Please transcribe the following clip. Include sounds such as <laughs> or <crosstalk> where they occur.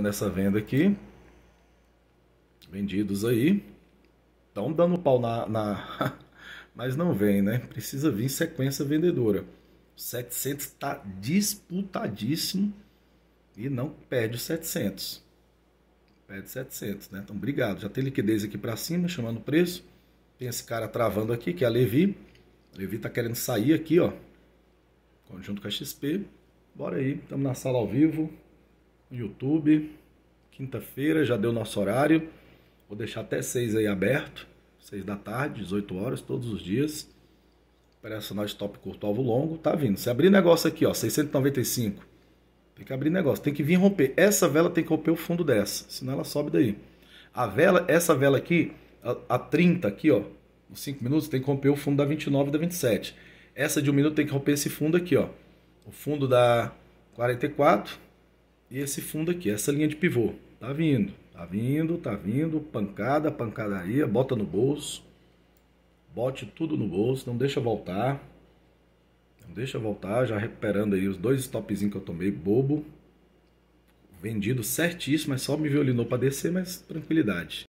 nessa venda aqui. Vendidos aí. Estão dando pau na, na... <laughs> Mas não vem, né? Precisa vir sequência vendedora. 700 está disputadíssimo e não perde os 700. Perde 700, né? Então, obrigado. Já tem liquidez aqui para cima, chamando o preço. Tem esse cara travando aqui, que é a Levi. A Levi tá querendo sair aqui, ó. Junto com a XP. Bora aí, estamos na sala ao vivo. YouTube. Quinta-feira já deu nosso horário. Vou deixar até 6 aí aberto. 6 da tarde, 18 horas, todos os dias. Operacional stop curto, alvo longo. Tá vindo. Se abrir negócio aqui, ó, 695. Tem que abrir negócio. Tem que vir romper. Essa vela tem que romper o fundo dessa. Senão ela sobe daí. A vela, essa vela aqui, a, a 30 aqui, ó. Nos 5 minutos tem que romper o fundo da 29 e da 27. Essa de 1 um minuto tem que romper esse fundo aqui, ó. O fundo da 44 esse fundo aqui, essa linha de pivô. Tá vindo, tá vindo, tá vindo, pancada, pancadaria, bota no bolso. Bote tudo no bolso, não deixa voltar. Não deixa voltar, já recuperando aí os dois stopzinhos que eu tomei, bobo. Vendido certíssimo, mas é só me violinou para descer, mas tranquilidade.